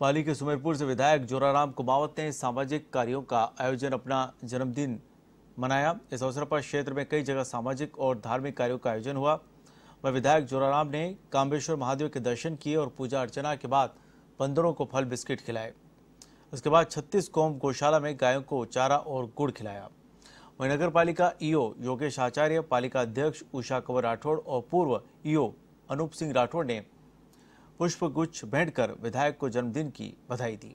पाली के सुमेरपुर से विधायक जोराराम कुमावत ने सामाजिक कार्यों का आयोजन अपना जन्मदिन मनाया इस अवसर पर क्षेत्र में कई जगह सामाजिक और धार्मिक कार्यों का आयोजन हुआ वह विधायक जोराराम ने कामेश्वर महादेव के दर्शन किए और पूजा अर्चना के बाद बंदरों को फल बिस्किट खिलाए उसके बाद छत्तीस कौम गौशाला में गायों को चारा और गुड़ खिलाया वहीं नगर पालिका ईओ योगेश आचार्य पालिका अध्यक्ष उषा कंवर राठौड़ और पूर्व ईओ अनूप सिंह राठौड़ ने पुष्पगुच्छ भेंट कर विधायक को जन्मदिन की बधाई दी